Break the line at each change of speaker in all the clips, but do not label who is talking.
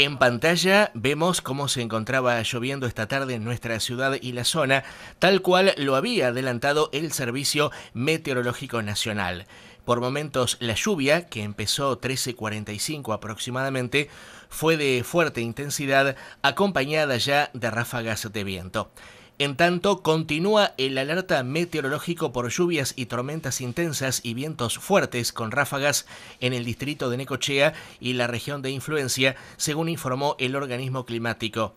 En pantalla vemos cómo se encontraba lloviendo esta tarde en nuestra ciudad y la zona, tal cual lo había adelantado el Servicio Meteorológico Nacional. Por momentos la lluvia, que empezó 13.45 aproximadamente, fue de fuerte intensidad acompañada ya de ráfagas de viento. En tanto, continúa el alerta meteorológico por lluvias y tormentas intensas y vientos fuertes con ráfagas en el distrito de Necochea y la región de influencia, según informó el organismo climático.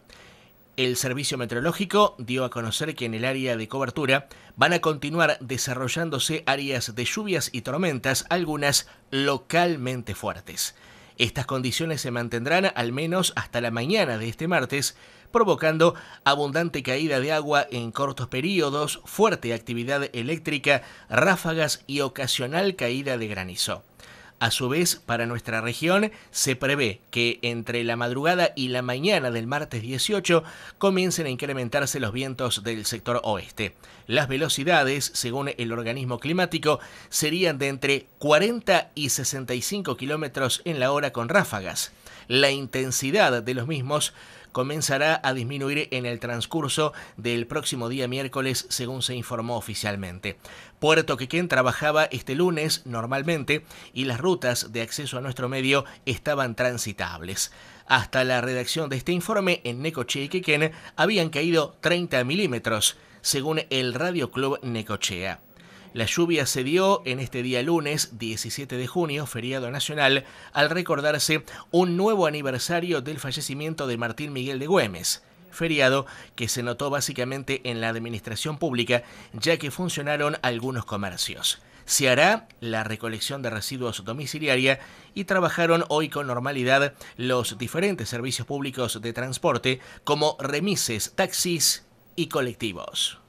El Servicio Meteorológico dio a conocer que en el área de cobertura van a continuar desarrollándose áreas de lluvias y tormentas, algunas localmente fuertes. Estas condiciones se mantendrán al menos hasta la mañana de este martes, provocando abundante caída de agua en cortos periodos, fuerte actividad eléctrica, ráfagas y ocasional caída de granizo. A su vez, para nuestra región se prevé que entre la madrugada y la mañana del martes 18 comiencen a incrementarse los vientos del sector oeste. Las velocidades, según el organismo climático, serían de entre 40 y 65 kilómetros en la hora con ráfagas la intensidad de los mismos comenzará a disminuir en el transcurso del próximo día miércoles, según se informó oficialmente. Puerto Quequén trabajaba este lunes normalmente y las rutas de acceso a nuestro medio estaban transitables. Hasta la redacción de este informe, en Necoche y Quequén habían caído 30 milímetros, según el Radio Club Necochea. La lluvia se dio en este día lunes 17 de junio, feriado nacional, al recordarse un nuevo aniversario del fallecimiento de Martín Miguel de Güemes feriado que se notó básicamente en la administración pública, ya que funcionaron algunos comercios. Se hará la recolección de residuos domiciliaria y trabajaron hoy con normalidad los diferentes servicios públicos de transporte como remises, taxis y colectivos.